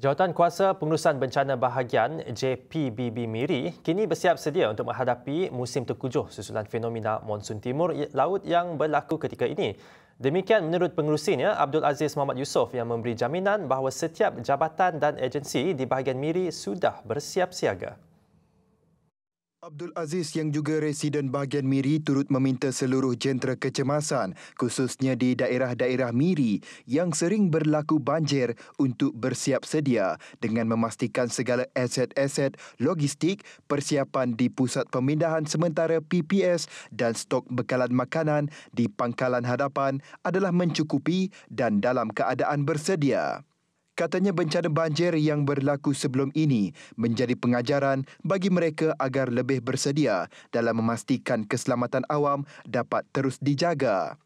Jawatan Kuasa Pengurusan Bencana Bahagian JPBB Miri kini bersiap sedia untuk menghadapi musim terkujuh susulan fenomena monsun timur laut yang berlaku ketika ini. Demikian menurut pengurusinya Abdul Aziz Muhammad Yusof yang memberi jaminan bahawa setiap jabatan dan agensi di bahagian Miri sudah bersiap siaga. Abdul Aziz yang juga residen bahagian Miri turut meminta seluruh jentera kecemasan khususnya di daerah-daerah Miri yang sering berlaku banjir untuk bersiap sedia dengan memastikan segala aset-aset logistik, persiapan di pusat pemindahan sementara PPS dan stok bekalan makanan di pangkalan hadapan adalah mencukupi dan dalam keadaan bersedia. Katanya bencana banjir yang berlaku sebelum ini menjadi pengajaran bagi mereka agar lebih bersedia dalam memastikan keselamatan awam dapat terus dijaga.